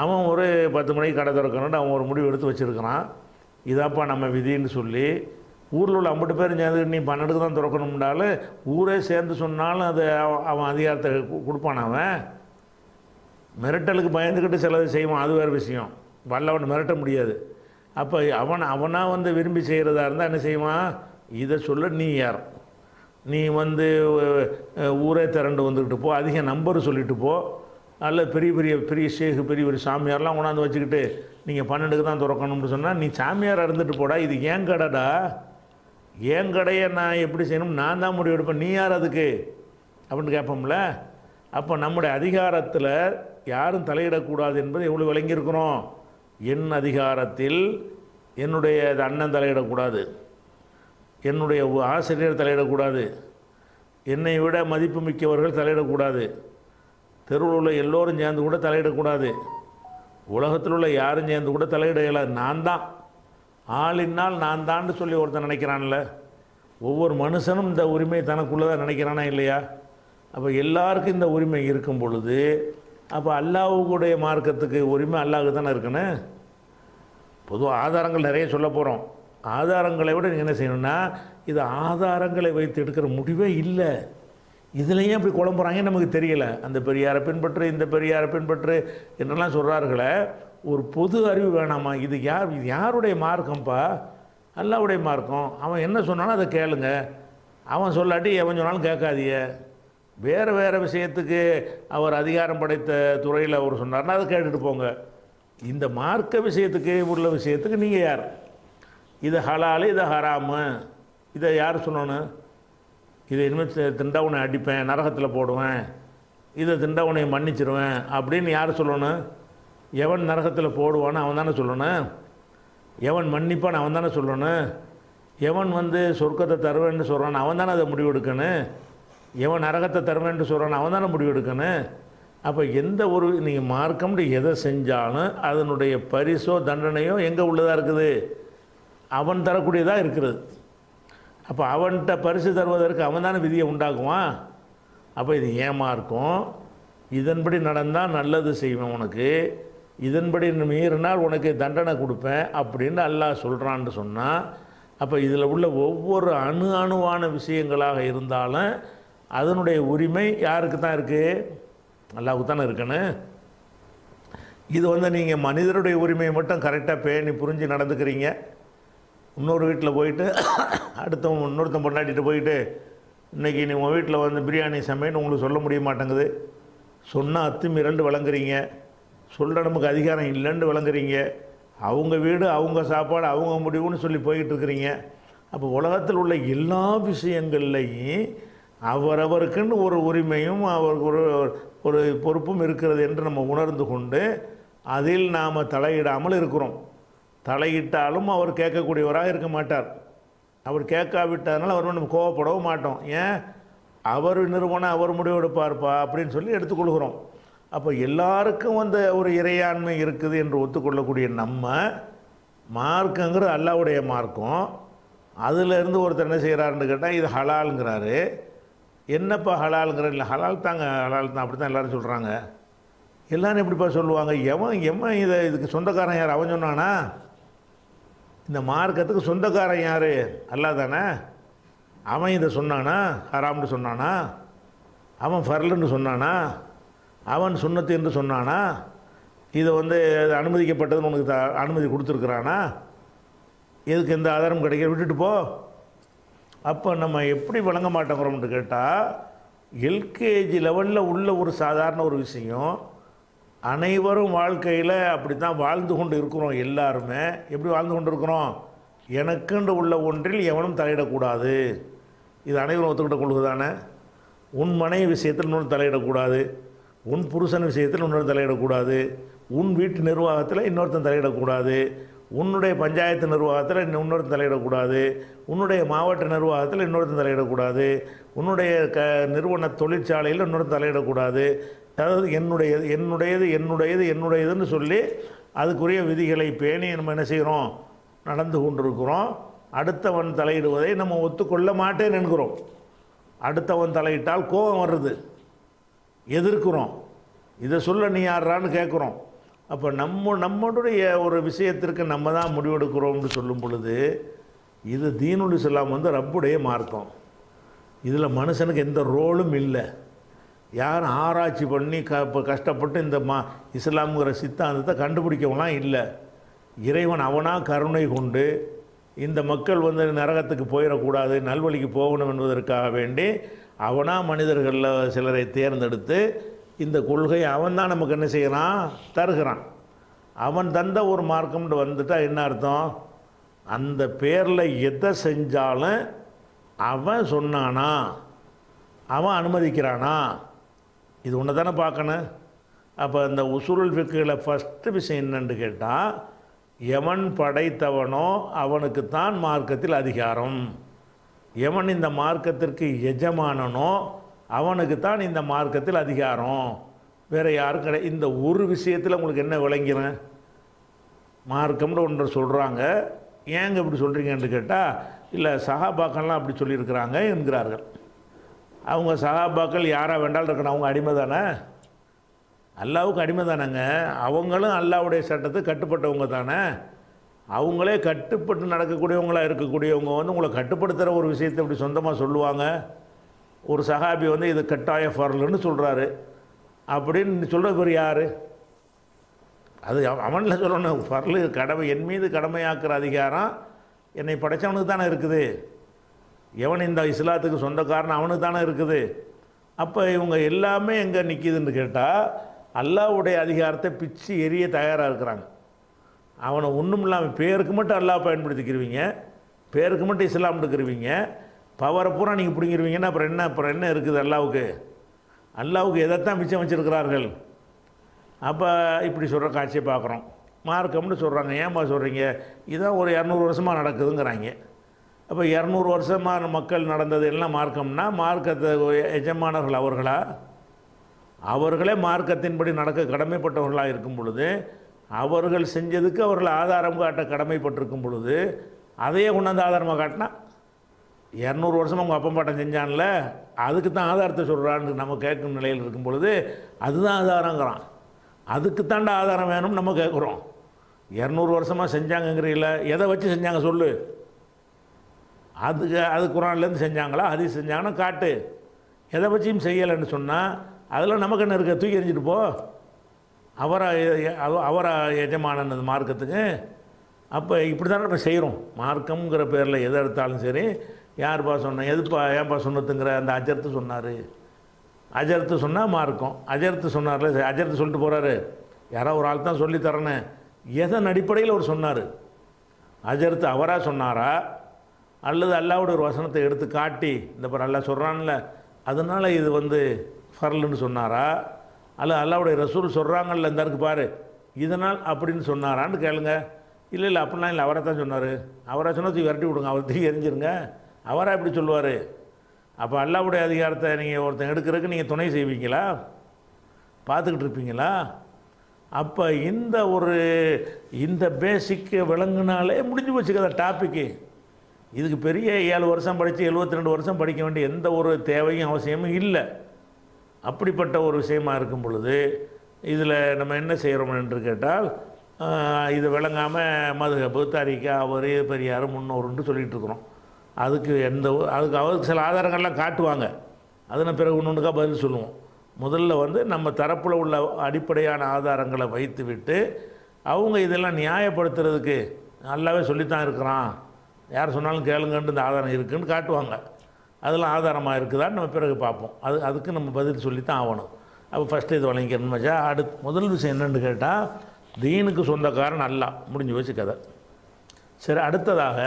அவன் ஒரு பத்து மணிக்கு கடை திறக்கணும்னு அவன் ஒரு முடிவு எடுத்து வச்சுருக்கிறான் இதாப்பா நம்ம விதின்னு சொல்லி ஊரில் உள்ள ஐம்பது பேர் சேர்ந்து நீ பன்னெண்டுக்கு தான் திறக்கணும்னாலும் ஊரே சேர்ந்து சொன்னாலும் அது அவன் அதிகாரத்தை கொடுப்பான் அவன் மிரட்டலுக்கு பயந்துக்கிட்டு சிலது செய்வான் அது வேறு விஷயம் வல்லவன் மிரட்ட முடியாது அப்போ அவன் அவனாக வந்து விரும்பி செய்கிறதா இருந்தால் என்ன செய்வான் இதை சொல்ல நீ யார் நீ வந்து ஊரே திரண்டு வந்துக்கிட்டு போ அதிக நம்பர் சொல்லிட்டு போ அல்ல பெரிய பெரிய பெரிய ஷேகு பெரிய பெரிய சாமியார்லாம் கொண்டாந்து வச்சுக்கிட்டு நீங்கள் பன்னெண்டுக்கு தான் திறக்கணும்னு சொன்னால் நீ சாமியார் அறந்துட்டு போடா இது ஏன் கடைடா ஏன் கடையை நான் எப்படி செய்யணும் நான் தான் முடிவு எடுப்பேன் நீ யார் அதுக்கு அப்படின்னு கேட்போம்ல அப்போ நம்முடைய அதிகாரத்தில் யாரும் தலையிடக்கூடாது என்பது எவ்வளோ விளங்கியிருக்கிறோம் என் அதிகாரத்தில் என்னுடைய அண்ணன் தலையிடக்கூடாது என்னுடைய ஆசிரியர் தலையிடக்கூடாது என்னை விட மதிப்பு மிக்கவர்கள் தலையிடக்கூடாது தெருவில் உள்ள எல்லோரும் சேர்ந்து கூட தலையிடக்கூடாது உலகத்தில் உள்ள யாரும் சேர்ந்து கூட தலையிட இயலாது நான் தான் ஆளின்னால் நான் தான்னு சொல்லி ஒருத்தன் நினைக்கிறான்ல ஒவ்வொரு மனுஷனும் இந்த உரிமை தனக்குள்ளே தான் நினைக்கிறானா இல்லையா அப்போ எல்லாருக்கும் இந்த உரிமை இருக்கும் பொழுது அப்போ அல்லாவுக்குடைய மார்க்கத்துக்கு உரிமை அல்லாவுக்கு தானே இருக்குன்னு பொதுவாக ஆதாரங்கள் நிறைய சொல்ல போகிறோம் ஆதாரங்களை விட நீங்கள் என்ன செய்யணும்னா இது ஆதாரங்களை வைத்து எடுக்கிற முடிவே இல்லை இதுலேயும் அப்படி குழம்புறாங்கன்னு நமக்கு தெரியலை அந்த பெரியாரை பின்பற்று இந்த பெரியாரை பின்பற்று என்றெல்லாம் சொல்கிறார்களே ஒரு பொது அறிவு வேணாமா இது யார் இது யாருடைய மார்க்கம்ப்பா அல்லாவுடைய மார்க்கம் அவன் என்ன சொன்னாலும் அதை கேளுங்க அவன் சொல்லாட்டி எவன் சொன்னாலும் கேட்காதிய வேறு வேறு விஷயத்துக்கு அவர் அதிகாரம் படைத்த துறையில் அவர் சொன்னார்னா அதை கேட்டுட்டு போங்க இந்த மார்க்க விஷயத்துக்கு உள்ள விஷயத்துக்கு நீங்கள் யார் இது ஹலாலு இது ஹராமு இதை யார் சொன்னோன்னு இதை இனிமேல் திண்டவனை அடிப்பேன் நரகத்தில் போடுவேன் இதை திண்டவனை மன்னிச்சிருவேன் அப்படின்னு யார் சொல்லணும் எவன் நரகத்தில் போடுவான்னு அவன் தானே சொல்லணும் எவன் மன்னிப்பான் அவன் தானே சொல்லணும் எவன் வந்து சொர்க்கத்தை தருவேன்னு சொல்கிறான் அவன் தானே அதை முடிவெடுக்கணும் எவன் நரகத்தை தருவேன்னு சொல்கிறான் அவன் தானே முடிவெடுக்கணும் அப்போ எந்த ஒரு நீங்கள் மார்க்கம்னு எதை செஞ்சாலும் அதனுடைய பரிசோ தண்டனையோ எங்கே உள்ளதாக இருக்குது அவன் தரக்கூடியதாக இருக்கிறது அப்போ அவன்கிட்ட பரிசு தருவதற்கு அவன் தானே விதியை உண்டாக்குவான் அப்போ இது ஏமா இருக்கும் இதன்படி நடந்தால் நல்லது செய்வேன் உனக்கு இதன்படி மீறினால் உனக்கு தண்டனை கொடுப்பேன் அப்படின்னு அல்லாஹ் சொல்கிறான்னு சொன்னால் அப்போ இதில் உள்ள ஒவ்வொரு அணு அணுவான விஷயங்களாக இருந்தாலும் அதனுடைய உரிமை யாருக்கு தான் இருக்குது அல்லாவுக்கு தானே இருக்கணும் இது வந்து நீங்கள் மனிதருடைய உரிமையை மட்டும் கரெக்டாக பேணி புரிஞ்சு நடந்துக்கிறீங்க இன்னொரு வீட்டில் போயிட்டு அடுத்த இன்னொருத்தன் பொண்டாட்டிகிட்ட போயிட்டு இன்றைக்கி நீ உங்கள் வீட்டில் வந்து பிரியாணி சமையல்னு உங்களுக்கு சொல்ல முடிய மாட்டேங்குது சொன்னால் அத்துமீறண்டு வழங்குறீங்க சொல்கிற நமக்கு அதிகாரம் இல்லைன்னு வழங்குறீங்க அவங்க வீடு அவங்க சாப்பாடு அவங்க முடிவுன்னு சொல்லி போய்கிட்டுருக்குறீங்க அப்போ உலகத்தில் உள்ள எல்லா விஷயங்கள்லையும் அவரவருக்குன்னு ஒரு உரிமையும் அவருக்கு ஒரு ஒரு பொறுப்பும் இருக்கிறது என்று நம்ம உணர்ந்து கொண்டு அதில் நாம் தலையிடாமல் இருக்கிறோம் தலையிட்டாலும் அவர் கேட்கக்கூடியவராக இருக்க மாட்டார் அவர் கேட்காவிட்டதுனால அவர் நம்ம கோவப்படவும் மாட்டோம் ஏன் அவர் நிறுவனம் அவர் முடிவு எடுப்பார்ப்பா அப்படின்னு சொல்லி எடுத்துக்கொள்கிறோம் அப்போ எல்லாருக்கும் வந்து ஒரு இறையாண்மை இருக்குது என்று ஒத்துக்கொள்ளக்கூடிய நம்ம மார்க்குங்கிறது அல்லாவுடைய மார்க்கும் அதிலேருந்து ஒருத்தர் என்ன செய்கிறாருன்னு கேட்டால் இது ஹலாலுங்கிறாரு என்னப்பா ஹலாலுங்கிற இல்லை ஹலால் தாங்க ஹலால் தான் அப்படி தான் எல்லோரும் சொல்கிறாங்க எல்லோரும் எப்படிப்பா சொல்லுவாங்க எவன் எவன் இதை இதுக்கு சொந்தக்காரன் யார் அவன் சொன்னானா இந்த மார்க்கத்துக்கு சொந்தக்காரன் யார் அல்லா தானே அவன் இதை சொன்னானா ஹராம்னு சொன்னானா அவன் ஃபர்லுன்னு சொன்னானா அவன் சுண்ணத்து என்று சொன்னானா இதை வந்து அனுமதிக்கப்பட்டதுன்னு உனக்கு த அனுமதி கொடுத்துருக்குறானா எதுக்கு எந்த ஆதாரம் கிடைக்க விட்டுட்டு போ அப்போ நம்ம எப்படி வழங்க மாட்டேங்கிறோம்னு கேட்டால் எல்கேஜி லெவலில் உள்ள ஒரு சாதாரண ஒரு விஷயம் அனைவரும் வாழ்க்கையில் அப்படி தான் வாழ்ந்து கொண்டு இருக்கிறோம் எல்லாருமே எப்படி வாழ்ந்து கொண்டு இருக்கிறோம் எனக்குன்று உள்ள ஒன்றில் எவனும் தலையிடக்கூடாது இது அனைவரும் ஒத்துக்கிட்ட கொள்வது தானே உன் மனைவி விஷயத்தில் இன்னொரு தலையிடக்கூடாது உன் புருஷன் விஷயத்தில் இன்னொரு தலையிடக்கூடாது உன் வீட்டு நிர்வாகத்தில் இன்னொருத்தன் தலையிடக்கூடாது உன்னுடைய பஞ்சாயத்து நிர்வாகத்தில் இன்னொருத்தன் தலையிடக்கூடாது உன்னுடைய மாவட்ட நிர்வாகத்தில் இன்னொருத்தன் தலையிடக்கூடாது உன்னுடைய க நிறுவன தொழிற்சாலையில் இன்னொருத்தன் தலையிடக்கூடாது அதாவது என்னுடையது என்னுடையது என்னுடையது என்னுடையதுன்னு சொல்லி அதுக்குரிய விதிகளை பேணி நம்ம என்ன செய்கிறோம் நடந்து கொண்டிருக்கிறோம் அடுத்தவன் தலையிடுவதை நம்ம ஒத்துக்கொள்ள மாட்டேன் என்கிறோம் அடுத்தவன் தலையிட்டால் கோபம் வருது எதிர்க்கிறோம் இதை சொல்ல நீ யாரான்னு கேட்குறோம் அப்போ நம்ம நம்மளுடைய ஒரு விஷயத்திற்கு நம்ம தான் முடிவெடுக்கிறோம்னு சொல்லும் பொழுது இது தீனுல் இஸ்லாம் வந்து ரப்புடைய மார்க்கம் இதில் மனுஷனுக்கு எந்த ரோலும் இல்லை யாரும் ஆராய்ச்சி பண்ணி க கஷ்டப்பட்டு இந்த மா இஸ்லாம்ங்கிற சித்தாந்தத்தை கண்டுபிடிக்கவெல்லாம் இல்லை இறைவன் அவனாக கருணை கொண்டு இந்த மக்கள் வந்து நரகத்துக்கு போயிடக்கூடாது நல்வழிக்கு போகணும் என்பதற்காக வேண்டி அவனாக மனிதர்களில் சிலரை தேர்ந்தெடுத்து இந்த கொள்கையை அவன் தான் நமக்கு என்ன செய்கிறான் தருகிறான் அவன் தந்த ஒரு மார்க்கம்னு வந்துட்டால் என்ன அர்த்தம் அந்த பேரில் எதை செஞ்சாலும் அவன் சொன்னானா அவன் அனுமதிக்கிறானா இது ஒன்று தானே பார்க்கணும் அப்போ இந்த உசுருள் விக்குகளை ஃபஸ்ட்டு விஷயம் என்னென்னு கேட்டால் எவன் படைத்தவனோ அவனுக்கு தான் மார்க்கத்தில் அதிகாரம் எவன் இந்த மார்க்கத்திற்கு எஜமானனோ அவனுக்கு தான் இந்த மார்க்கத்தில் அதிகாரம் வேறு யாரும் கிடையாது இந்த ஒரு விஷயத்தில் உங்களுக்கு என்ன விளங்கிறேன் மார்க்கம்னு ஒன்று சொல்கிறாங்க ஏங்க இப்படி சொல்கிறீங்கன்னு கேட்டால் இல்லை சகாபாக்கள்லாம் அப்படி சொல்லியிருக்கிறாங்க என்கிறார்கள் அவங்க சகாபாக்கள் யாராக வேண்டாலும் இருக்கணும் அவங்க அடிமை தானே அல்லாவுக்கு அடிமை தானேங்க அவங்களும் அல்லாவுடைய சட்டத்தை கட்டுப்பட்டவங்க தானே அவங்களே கட்டுப்பட்டு நடக்கக்கூடியவங்களாக இருக்கக்கூடியவங்க வந்து உங்களை கட்டுப்படுத்துகிற ஒரு விஷயத்தை இப்படி சொந்தமாக சொல்லுவாங்க ஒரு சகாபி வந்து இது கட்டாய ஃபர்லுன்னு சொல்கிறாரு அப்படின்னு சொல்கிறவர் யார் அது அவனில் சொல்லணும் ஃபர்லு கடமை என் மீது கடமையாக்குற அதிகாரம் என்னை படைத்தவனுக்கு தானே இருக்குது எவன் இந்த இஸ்லாத்துக்கு சொந்தக்காரன் அவனுக்கு தானே இருக்குது அப்போ இவங்க எல்லாமே எங்கே நிற்கிதுன்னு கேட்டால் அல்லாவுடைய அதிகாரத்தை பிச்சு எரிய தயாராக இருக்கிறாங்க அவனை ஒன்றும் இல்லாமல் பேருக்கு மட்டும் அல்லா பயன்படுத்திக்கிருவீங்க பேருக்கு மட்டும் இஸ்லாம் எடுக்கிறவீங்க பவரை பூரா நீங்கள் பிடிங்கிருவீங்கன்னா அப்புறம் என்ன அப்புறம் என்ன இருக்குது அல்லாவுக்கு அல்லாவுக்கு எதைத்தான் மிச்சம் வச்சுருக்கிறார்கள் அப்போ இப்படி சொல்கிற காட்சியை பார்க்குறோம் மார்க்கம்னு சொல்கிறாங்க ஏன்பா சொல்கிறீங்க இதான் ஒரு இரநூறு வருஷமாக நடக்குதுங்கிறாங்க அப்போ இரநூறு வருஷமான மக்கள் நடந்தது எல்லாம் மார்க்கம்னா மார்க்கத்தை எஜமானர்கள் அவர்களா அவர்களே மார்க்கத்தின்படி நடக்க கடமைப்பட்டவர்களாக இருக்கும் பொழுது அவர்கள் செஞ்சதுக்கு அவர்கள் ஆதாரம் காட்ட கடமைப்பட்டிருக்கும் பொழுது அதையே கொண்டாந்து ஆதாரமாக காட்டினா இரநூறு வருஷமாக அவங்க அப்பம் பாட்டம் செஞ்சான்ல அதுக்கு தான் ஆதாரத்தை சொல்கிறான்னு நம்ம கேட்கும் நிலையில் இருக்கும் பொழுது அதுதான் ஆதாரங்கிறான் அதுக்கு ஆதாரம் வேணும்னு நம்ம கேட்குறோம் இரநூறு வருஷமாக செஞ்சாங்கங்கிறீங்கள எதை வச்சு செஞ்சாங்க சொல்லு அதுக்கு அது குரான்லேருந்து செஞ்சாங்களா அது செஞ்சாங்கன்னா காட்டு எதை பற்றியும் செய்யலைன்னு சொன்னால் அதெல்லாம் நமக்கு என்ன இருக்க தூக்கி எறிஞ்சிட்டு போ அவரை அவரை எஜமானது மார்க்கத்துக்கு அப்போ இப்படி தானே நம்ம செய்கிறோம் மார்க்கம்ங்கிற பேரில் எதை எடுத்தாலும் சரி யார்ப்பா சொன்னேன் எதுப்பா ஏன்ப்பா சொன்னதுங்கிற அந்த அஜர்த்து சொன்னார் அஜர்த்து சொன்னால் மார்க்கம் அஜர்த்து சொன்னார்ல அஜர்த்து சொல்லிட்டு போகிறாரு யாரோ ஒரு ஆள் தான் சொல்லி தரேன்னு எதன் அடிப்படையில் அவர் சொன்னார் அஜர்த்து அவராக சொன்னாரா அல்லது அல்லாவுடைய ஒரு வசனத்தை எடுத்து காட்டி இந்த இப்போ நல்லா சொல்கிறான்ல அதனால் இது வந்து ஃபர்லுன்னு சொன்னாரா அல்லது அல்லாவுடைய ரசூல் சொல்கிறாங்கல்ல இந்த இருக்கு பாரு இதனால் அப்படின்னு சொன்னாரான்னு கேளுங்க இல்லை இல்லை அப்படிலாம் இல்லை அவரை தான் சொன்னார் அவரை சொன்னால் தூக்கி விரட்டி விடுங்க அவர் தூக்கி எரிஞ்சிருங்க அவராக இப்படி சொல்லுவார் அப்போ அல்லாவுடைய அதிகாரத்தை நீங்கள் ஒருத்தன் எடுக்கிறதுக்கு நீங்கள் துணை செய்வீங்களா பார்த்துக்கிட்டு இருப்பீங்களா அப்போ இந்த ஒரு இந்த பேசிக்கை விளங்குனாலே முடிஞ்சு வச்சுக்கிற டாப்பிக்கு இதுக்கு பெரிய ஏழு வருஷம் படித்து எழுபத்தி ரெண்டு வருஷம் படிக்க வேண்டிய எந்த ஒரு தேவையும் அவசியமும் இல்லை அப்படிப்பட்ட ஒரு விஷயமாக இருக்கும் பொழுது இதில் நம்ம என்ன செய்கிறோம் என்று கேட்டால் இது விளங்காமல் மதுகப்பு தாரிக்கா அவர் பெரியார் முன்னோருன்னு சொல்லிகிட்டு இருக்கிறோம் அதுக்கு எந்த அதுக்கு அவருக்கு சில ஆதாரங்கள்லாம் காட்டுவாங்க அது பிறகு ஒன்றுக்கா பதில் சொல்லுவோம் முதல்ல வந்து நம்ம தரப்பில் உள்ள அடிப்படையான ஆதாரங்களை வைத்து விட்டு அவங்க இதெல்லாம் நியாயப்படுத்துறதுக்கு நல்லாவே சொல்லித்தான் இருக்கிறான் யார் சொன்னாலும் கேளுங்கன்ட்டு இந்த ஆதாரம் இருக்குதுன்னு காட்டுவாங்க அதெல்லாம் ஆதாரமாக இருக்குதான்னு நம்ம பிறகு பார்ப்போம் அது அதுக்கு நம்ம பதில் சொல்லி தான் ஆகணும் அப்போ ஃபஸ்ட்டு இது வழங்கிக்கணும் வச்சா அடுத்து முதல் விஷயம் என்னென்னு கேட்டால் தீனுக்கு சொந்தக்காரன் அல்ல முடிஞ்சு வச்சு கதை சரி அடுத்ததாக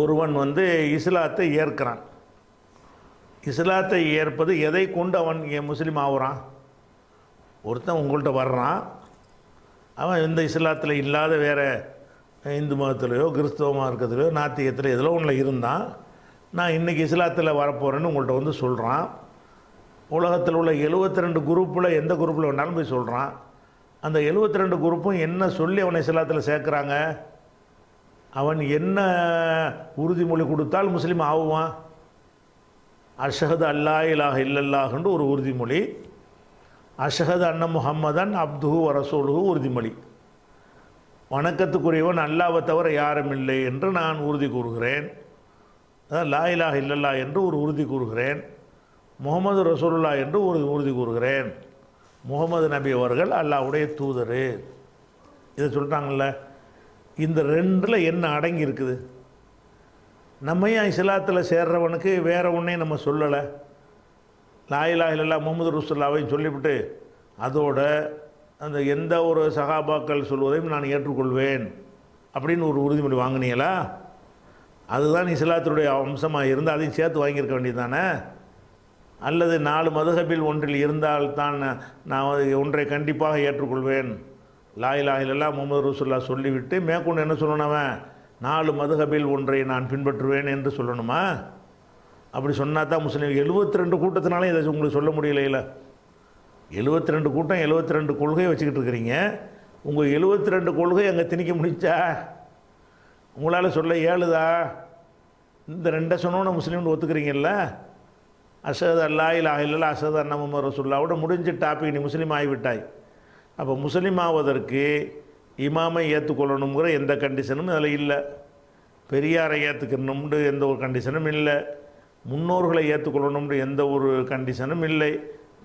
ஒருவன் வந்து இஸ்லாத்தை ஏற்கிறான் இஸ்லாத்தை ஏற்பது எதை கொண்டு அவன் என் முஸ்லீம் ஆகுறான் ஒருத்தன் உங்கள்கிட்ட வர்றான் அவன் இந்த இஸ்லாத்தில் இல்லாத வேறு இந்து மதத்துலேயோ கிறிஸ்தவ மார்க்கத்துலேயோ நாத்திகத்தில் எதில் ஒன்றில் இருந்தான் நான் இன்றைக்கி இஸ்லாத்தில் வரப்போகிறேன்னு உங்கள்கிட்ட வந்து சொல்கிறான் உலகத்தில் உள்ள எழுபத்தி ரெண்டு குரூப்பில் எந்த குரூப்பில் வேணாலும் போய் சொல்கிறான் அந்த எழுபத்தி ரெண்டு குரூப்பும் என்ன சொல்லி அவனை இஸ்லாத்தில் சேர்க்குறாங்க அவன் என்ன உறுதிமொழி கொடுத்தால் முஸ்லீம் ஆகுவான் அஷஹது அல்லா இலாஹ் இல்லல்லாஹ்ன்ற ஒரு உறுதிமொழி அஷஹது அன்ன முஹம்மதன் அப்துஹு வரசோலுஹு உறுதிமொழி வணக்கத்துக்குரியவன் அல்லாவை தவிர யாரும் இல்லை என்று நான் உறுதி கூறுகிறேன் லாயிலாக இல்லல்லா என்று ஒரு உறுதி கூறுகிறேன் முகமது ரசூலுல்லா என்று ஒரு உறுதி கூறுகிறேன் முகமது நபி அவர்கள் அல்லாவுடைய தூதர் இதை சொல்கிறாங்கள இந்த ரெண்டில் என்ன அடங்கி இருக்குது நம்ம ஏன் இஸ்லாத்தில் சேர்றவனுக்கு வேறு ஒன்றையும் நம்ம சொல்லலை லாயிலாக இல்லல்லா முகமது ரசூல்லாவையும் சொல்லிவிட்டு அதோட அந்த எந்த ஒரு சகாபாக்கள் சொல்வதையும் நான் ஏற்றுக்கொள்வேன் அப்படின்னு ஒரு உறுதிமொழி வாங்கினீங்களா அதுதான் இஸ்லாத்தினுடைய அம்சமாக இருந்தால் அதையும் சேர்த்து வாங்கியிருக்க வேண்டியது தானே அல்லது நாலு மதுகபில் ஒன்றில் இருந்தால் தான் நான் ஒன்றை கண்டிப்பாக ஏற்றுக்கொள்வேன் லாயிலாயிலெல்லாம் முகமது ரசூல்லா சொல்லிவிட்டு மேற்கொண்டு என்ன சொல்லணுவன் நாலு மதுகபில் ஒன்றை நான் பின்பற்றுவேன் என்று சொல்லணுமா அப்படி சொன்னா தான் முஸ்லீம் எழுபத்தி ரெண்டு கூட்டத்தினாலே இதை உங்களுக்கு சொல்ல முடியலையில எழுபத்தி ரெண்டு கூட்டம் எழுபத்தி ரெண்டு கொள்கையை வச்சுக்கிட்டு இருக்கிறீங்க உங்கள் எழுபத்தி ரெண்டு கொள்கை அங்கே திணிக்க முடிச்சா உங்களால் சொல்ல ஏழுதா இந்த ரெண்டை சொன்னோன்னு முஸ்லீம்னு ஒத்துக்கிறீங்கல்ல அசத் அல்லா இல்லா இல்லா அசத் அன்னம ரசுல்லாவோட முடிஞ்ச டாபிக் நீ முஸ்லீம் ஆகிவிட்டாய் அப்போ முஸ்லீம் ஆவதற்கு இமாமை ஏற்றுக்கொள்ளணுங்கிற எந்த கண்டிஷனும் அதில் இல்லை பெரியாரை ஏற்றுக்கணும்னு எந்த ஒரு கண்டிஷனும் இல்லை முன்னோர்களை ஏற்றுக்கொள்ளணும்னு எந்த ஒரு கண்டிஷனும் இல்லை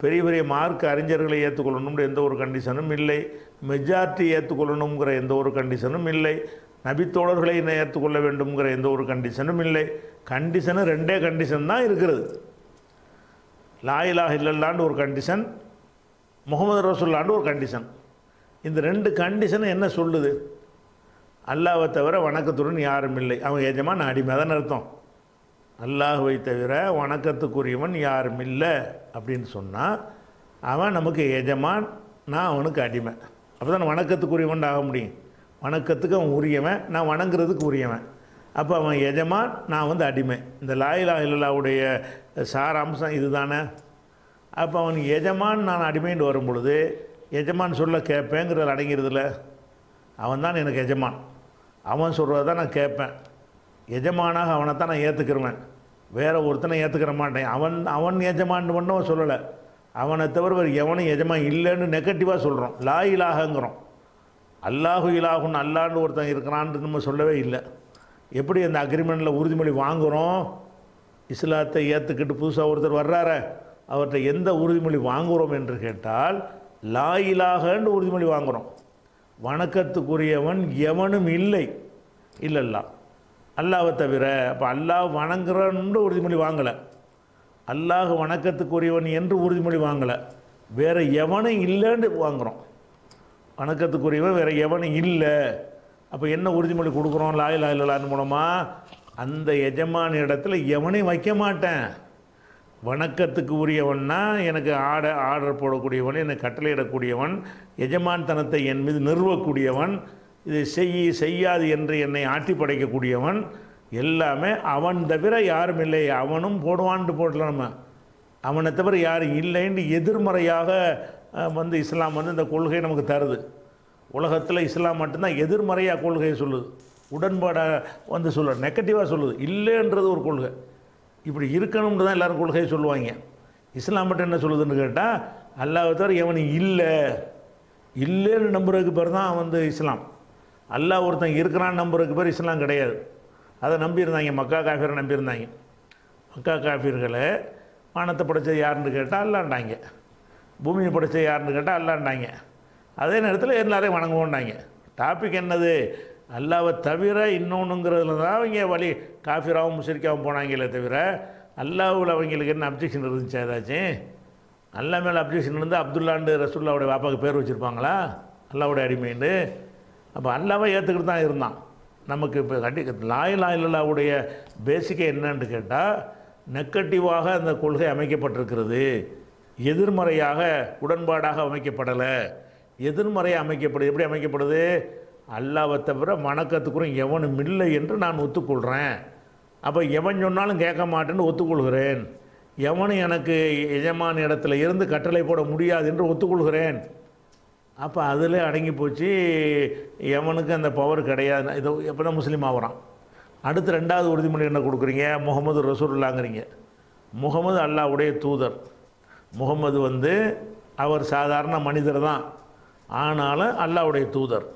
பெரிய பெரிய மார்க் அறிஞர்களை ஏற்றுக்கொள்ளணும்னு எந்த ஒரு கண்டிஷனும் இல்லை மெஜாரிட்டி ஏற்றுக்கொள்ளணுங்கிற எந்த ஒரு கண்டிஷனும் இல்லை நபித்தோழர்களை ஏற்றுக்கொள்ள வேண்டும்ங்கிற எந்த ஒரு கண்டிஷனும் இல்லை கண்டிஷனு ரெண்டே கண்டிஷன் தான் இருக்கிறது லாயிலாக இல்லல்லான்னு ஒரு கண்டிஷன் முகமது ரசூல்லான்னு ஒரு கண்டிஷன் இந்த ரெண்டு கண்டிஷனும் என்ன சொல்லுது அல்லாவை தவிர வணக்கத்துடன் யாரும் இல்லை அவன் ஏஜமாக நான் அடிமை தான் அர்த்தம் அல்லாஹுவை தவிர வணக்கத்துக்குரியவன் யாரும் இல்லை அப்படின்னு சொன்னால் அவன் நமக்கு எஜமான் நான் அவனுக்கு அடிமை அப்போ தான் வணக்கத்துக்குரியவன் ஆக முடியும் வணக்கத்துக்கு அவன் உரியவன் நான் வணங்குறதுக்கு உரியவன் அப்போ அவன் எஜமான் நான் வந்து அடிமை இந்த லாயிலா இல்லாவுடைய சாராம்சம் இது தானே அப்போ அவன் எஜமான் நான் அடிமைன்னு வரும் பொழுது எஜமான் சொல்ல கேட்பேங்கிறது அடங்கிறதுல அவன் தான் எனக்கு எஜமான் அவன் சொல்கிறத தான் நான் கேட்பேன் எஜமானாக அவனை தான் நான் ஏற்றுக்கிறவன் வேறு ஒருத்தனை ஏற்றுக்கிற மாட்டேன் அவன் அவன் எஜமான் ஒன்றும் சொல்லலை அவனை தவிர வேறு எவனும் எஜமான் இல்லைன்னு நெகட்டிவாக சொல்கிறோம் லா இலாகங்கிறோம் அல்லாஹு இலாகுன்னு அல்லான்னு ஒருத்தன் இருக்கிறான்னு நம்ம சொல்லவே இல்லை எப்படி அந்த அக்ரிமெண்ட்டில் உறுதிமொழி வாங்குகிறோம் இஸ்லாத்தை ஏற்றுக்கிட்டு புதுசாக ஒருத்தர் வர்றார அவர்கிட்ட எந்த உறுதிமொழி வாங்குகிறோம் என்று கேட்டால் லா இலாகன்னு உறுதிமொழி வாங்குகிறோம் வணக்கத்துக்குரியவன் எவனும் இல்லை இல்லைல்லாம் அல்லாவை தவிர அப்போ அல்லாஹ் வணங்குறன்னு உறுதிமொழி வாங்கலை அல்லாஹ் வணக்கத்துக்குரியவன் என்று உறுதிமொழி வாங்கலை வேறு எவனும் இல்லைன்னு வாங்குகிறோம் வணக்கத்துக்குரியவன் வேறு எவனும் இல்லை அப்போ என்ன உறுதிமொழி கொடுக்குறோம் லாயில் லாய் லான்னு மூலமாக அந்த எஜமான இடத்துல எவனையும் வைக்க மாட்டேன் வணக்கத்துக்கு உரியவன்னா எனக்கு ஆட ஆர்டர் போடக்கூடியவன் என்னை கட்டளையிடக்கூடியவன் எஜமான்தனத்தை என் மீது நிறுவக்கூடியவன் இதை செய்யி செய்யாது என்று என்னை ஆட்டி படைக்கக்கூடியவன் எல்லாமே அவன் தவிர யாரும் இல்லை அவனும் போடுவான்ட்டு போடல நம்ம அவனை தவிர யாரும் இல்லைன்னு எதிர்மறையாக வந்து இஸ்லாம் வந்து இந்த கொள்கை நமக்கு தருது உலகத்தில் இஸ்லாம் மட்டும்தான் எதிர்மறையாக கொள்கையை சொல்லுது உடன்பாடாக வந்து சொல்லுது நெகட்டிவாக சொல்லுது இல்லைன்றது ஒரு கொள்கை இப்படி இருக்கணும்னு தான் எல்லோரும் கொள்கையை சொல்லுவாங்க இஸ்லாம் மட்டும் என்ன சொல்லுதுன்னு கேட்டால் அல்லாவை தவிர எவனு இல்லை இல்லைன்னு நம்புறதுக்கு பேர் தான் வந்து இஸ்லாம் அல்லா ஒருத்தன் இருக்கிறான்னு நம்புறதுக்கு பேர் இஸ்லாம் கிடையாது அதை நம்பியிருந்தாங்க மக்கா காஃபீரை நம்பியிருந்தாங்க மக்கா காஃபீர்களை வானத்தை படைச்சது யாருன்னு கேட்டால் அல்லாண்டாங்க பூமியை படைச்சது யாருன்னு கேட்டால் அல்லாண்டாங்க அதே நேரத்தில் எல்லாரையும் வணங்குவோண்டாங்க டாபிக் என்னது அல்லாவை தவிர இன்னொன்றுங்கிறதுல தான் அவங்க வழி காஃபிராகவும் முஷரிக்காகவும் போனாங்களே தவிர அல்லாவில் அவங்களுக்கு என்ன அப்ஜெக்ஷன் இருந்துச்சு ஏதாச்சும் அல்லா மேலே அப்ஜெக்ஷன் இருந்து அப்துல்லாண்டு ரசூல்லாவுடைய பாப்பாவுக்கு பேர் வச்சுருப்பாங்களா அல்லாவுடைய அடிமைண்டு அப்போ அல்லாவை ஏற்றுக்கிட்டு தான் இருந்தான் நமக்கு இப்போ கட்டி லாய் லல்லாவுடைய பேசிக்கை என்னன்னு கேட்டால் நெக்கட்டிவாக அந்த கொள்கை அமைக்கப்பட்டிருக்கிறது எதிர்மறையாக உடன்பாடாக அமைக்கப்படலை எதிர்மறையாக அமைக்கப்படுது எப்படி அமைக்கப்படுது அல்லாவை தவிர மணக்கத்துக்குறும் எவனும் இல்லை என்று நான் ஒத்துக்கொள்கிறேன் அப்போ எவன் சொன்னாலும் கேட்க மாட்டேன்னு ஒத்துக்கொள்கிறேன் எவனும் எனக்கு எஜமான இடத்துல இருந்து கட்டளை போட முடியாது என்று ஒத்துக்கொள்கிறேன் அப்போ அதில் அடங்கி போச்சு எவனுக்கு அந்த பவர் கிடையாது இது எப்போனா முஸ்லீம் ஆகிறான் அடுத்து ரெண்டாவது உறுதிமொழி என்ன கொடுக்குறீங்க முகமது ரசூல்லாங்கிறீங்க முகமது அல்லாவுடைய தூதர் முகமது வந்து அவர் சாதாரண மனிதர் தான் ஆனாலும் அல்லாவுடைய தூதர்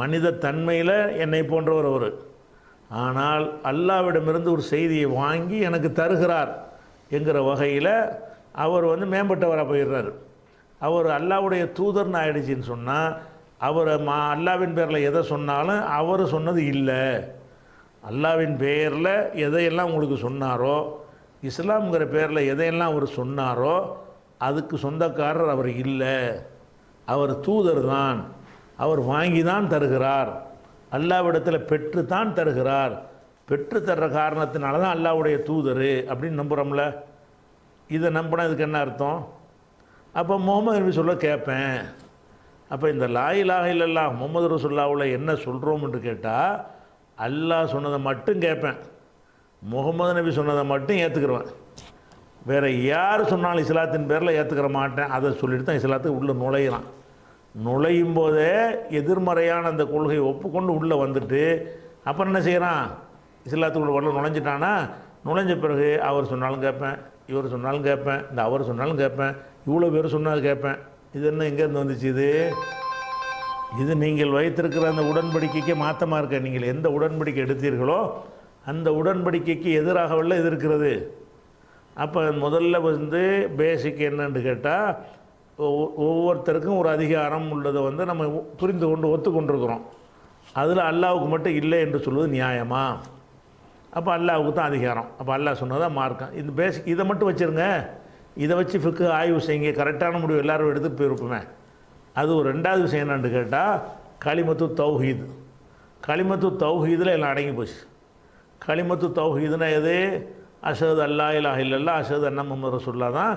மனித தன்மையில் என்னை போன்றவர் அவர் ஆனால் அல்லாவிடமிருந்து ஒரு செய்தியை வாங்கி எனக்கு தருகிறார் என்கிற வகையில் அவர் வந்து மேம்பட்டவராக போயிடுறாரு அவர் அல்லாவுடைய தூதர்னு ஆயிடுச்சின்னு சொன்னால் அவர் மா அல்லாவின் பேரில் எதை சொன்னாலும் அவர் சொன்னது இல்லை அல்லாவின் பெயரில் எதையெல்லாம் உங்களுக்கு சொன்னாரோ இஸ்லாம்ங்கிற பேரில் எதையெல்லாம் அவர் சொன்னாரோ அதுக்கு சொந்தக்காரர் அவர் இல்லை அவர் தூதர் தான் அவர் வாங்கி தான் தருகிறார் அல்லாவிடத்தில் பெற்று தான் தருகிறார் பெற்று தர்ற காரணத்தினால தான் அல்லாவுடைய தூதர் அப்படின்னு நம்புகிறோம்ல இதை நம்பினா இதுக்கு என்ன அர்த்தம் அப்போ முகமது நபி சொல்ல கேட்பேன் அப்போ இந்த லாயிலாக இல்லல்லா முகமது ரசுல்லாவில் என்ன சொல்கிறோம் என்று கேட்டால் அல்லாஹ் சொன்னதை மட்டும் கேட்பேன் முகமது நபி சொன்னதை மட்டும் ஏற்றுக்கிருவேன் வேறு யார் சொன்னாலும் இஸ்லாத்தின் பேரில் ஏற்றுக்கிற மாட்டேன் அதை சொல்லிட்டு தான் இஸ்லாத்துக்கு உள்ளே நுழையிறான் நுழையும் போதே எதிர்மறையான அந்த கொள்கையை ஒப்புக்கொண்டு உள்ளே வந்துட்டு அப்புறம் என்ன செய்கிறான் இஸ்லாத்துக்குள்ளே உள்ள நுழைஞ்சிட்டானா நுழைஞ்ச பிறகு அவர் சொன்னாலும் கேட்பேன் இவர் சொன்னாலும் கேட்பேன் இந்த அவர் சொன்னாலும் கேட்பேன் இவ்வளோ பேர் சொன்னால் கேட்பேன் இது என்ன எங்கேருந்து வந்துச்சு இது இது நீங்கள் வைத்திருக்கிற அந்த உடன்படிக்கைக்கு மாற்றமாக இருக்க நீங்கள் எந்த உடன்படிக்கை எடுத்தீர்களோ அந்த உடன்படிக்கைக்கு எதிராகவல்ல இது இருக்கிறது அப்போ முதல்ல வந்து பேசிக் என்னன்னு கேட்டால் ஒவ்வொருத்தருக்கும் ஒரு அதிகாரம் உள்ளதை வந்து நம்ம புரிந்து கொண்டு ஒத்துக்கொண்டிருக்கிறோம் அதில் அல்லாவுக்கு மட்டும் இல்லை என்று சொல்வது நியாயமா அப்போ அல்லாவுக்கு தான் அதிகாரம் அப்போ அல்லா சொன்னதான் மார்க்கம் இந்த பேசிக் இதை மட்டும் வச்சுருங்க இதை வச்சு ஃபிக்கு ஆய்வு செய்யுங்க கரெக்டான முடிவு எல்லோரும் எடுத்து போயிருப்போமே அது ஒரு ரெண்டாவது விஷயம் என்னன்னு கேட்டால் களிமத்து தௌஹீது களிமத்து தௌஹீதில் எல்லாம் அடங்கி போச்சு களிமத்து தௌஹீதுனா எது அஷது அல்லா இலாஹ் இல்லல்லா அஷது அண்ணம் முகமது ரசுல்லா தான்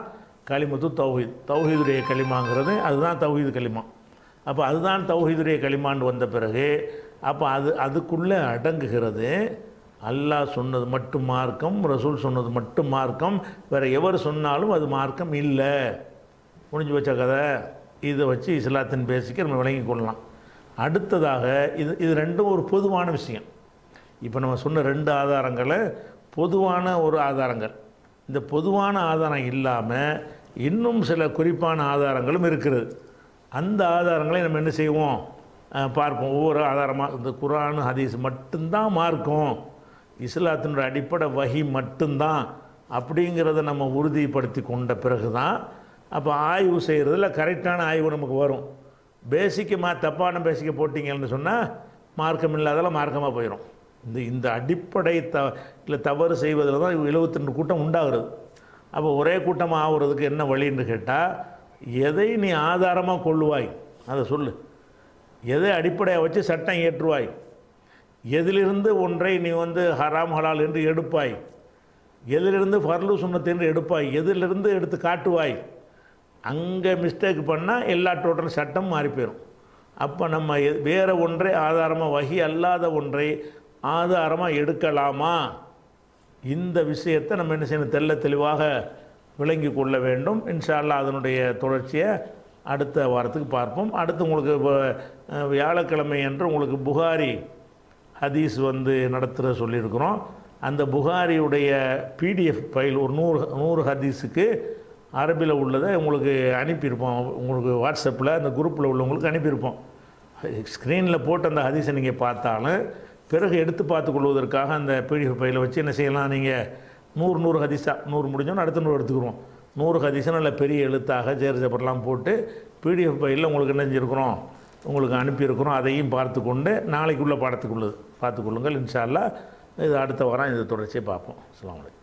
களிமத்து தௌஹீத் தௌஹீதுடைய களிமாங்கிறது அதுதான் தௌஹீது களிமா அப்போ அதுதான் தௌஹீதுடைய களிமான்னு வந்த பிறகு அப்போ அது அதுக்குள்ளே அடங்குகிறது அல்லாஹ் சொன்னது மட்டும் மார்க்கம் ரசூல் சொன்னது மட்டும் மார்க்கம் வேறு எவர் சொன்னாலும் அது மார்க்கம் இல்லை முடிஞ்சு வச்ச கதை இதை வச்சு இஸ்லாத்தின் பேசிக்க நம்ம விளங்கி கொள்ளலாம் அடுத்ததாக இது இது ரெண்டும் ஒரு பொதுவான விஷயம் இப்போ நம்ம சொன்ன ரெண்டு ஆதாரங்களை பொதுவான ஒரு ஆதாரங்கள் இந்த பொதுவான ஆதாரம் இல்லாமல் இன்னும் சில குறிப்பான ஆதாரங்களும் இருக்கிறது அந்த ஆதாரங்களை நம்ம என்ன செய்வோம் பார்ப்போம் ஒவ்வொரு ஆதாரமாக இந்த குரான் ஹதீஸ் மட்டும்தான் மார்க்கும் இஸ்லாத்தினுடைய அடிப்படை வகி மட்டும்தான் அப்படிங்கிறத நம்ம உறுதிப்படுத்தி கொண்ட பிறகு தான் அப்போ ஆய்வு செய்கிறதுல கரெக்டான ஆய்வு நமக்கு வரும் பேசிக்குமாக தப்பான பேசிக்க போட்டிங்கன்னு சொன்னால் மார்க்கம் இல்லாதெல்லாம் மார்க்கமாக போயிடும் இந்த இந்த அடிப்படை த இல்லை தவறு செய்வதில் தான் எழுபத்தி ரெண்டு கூட்டம் உண்டாகிறது அப்போ ஒரே கூட்டமாக ஆகுறதுக்கு என்ன வழின்னு கேட்டால் எதை நீ ஆதாரமாக கொள்ளுவாய் அதை சொல்லு எதை அடிப்படையாக வச்சு சட்டம் ஏற்றுவாய் எதிலிருந்து ஒன்றை நீ வந்து ஹராம் ஹலால் என்று எடுப்பாய் எதிலிருந்து ஃபர்லு சுண்ணத்து என்று எடுப்பாய் எதிலிருந்து எடுத்து காட்டுவாய் அங்கே மிஸ்டேக் பண்ணால் எல்லா டோட்டல் சட்டம் மாறி போயிடும் அப்போ நம்ம வேறு ஒன்றை ஆதாரமாக வகி அல்லாத ஒன்றை ஆதாரமாக எடுக்கலாமா இந்த விஷயத்தை நம்ம என்ன செய்யணும் தெல்ல தெளிவாக விளங்கி கொள்ள வேண்டும் இன்ஷால்லா அதனுடைய தொடர்ச்சியை அடுத்த வாரத்துக்கு பார்ப்போம் அடுத்து உங்களுக்கு வியாழக்கிழமை என்று உங்களுக்கு புகாரி ஹதீஸ் வந்து நடத்துகிற சொல்லியிருக்கிறோம் அந்த புகாரியுடைய பிடிஎஃப் ஃபைல் ஒரு நூறு நூறு ஹதீஸுக்கு அரபியில் உள்ளதை உங்களுக்கு அனுப்பியிருப்போம் உங்களுக்கு வாட்ஸ்அப்பில் அந்த குரூப்பில் உள்ளவங்களுக்கு அனுப்பியிருப்போம் ஸ்க்ரீனில் போட்டு அந்த ஹதீஸை நீங்கள் பார்த்தாலும் பிறகு எடுத்து பார்த்து கொள்வதற்காக அந்த பிடிஎஃப் ஃபைலை வச்சு என்ன செய்யலாம் நீங்கள் நூறு நூறு ஹதீஸாக நூறு முடிஞ்சோன்னு அடுத்த நூறு எடுத்துக்கிறோம் நூறு ஹதீஸை நல்ல பெரிய எழுத்தாக ஜேர் ஜப்பர்லாம் போட்டு பிடிஎஃப் ஃபைலில் உங்களுக்கு என்ன செஞ்சுருக்குறோம் உங்களுக்கு அனுப்பியிருக்கிறோம் அதையும் பார்த்து கொண்டு நாளைக்குள்ளே பாடத்துக்குள்ளது பார்த்துக்கொள்ளுங்கள் இன்ஷால்லா இது அடுத்த வாரம் இது தொடர்ச்சியை பார்ப்போம் அஸ்லாம் வலைக்கம்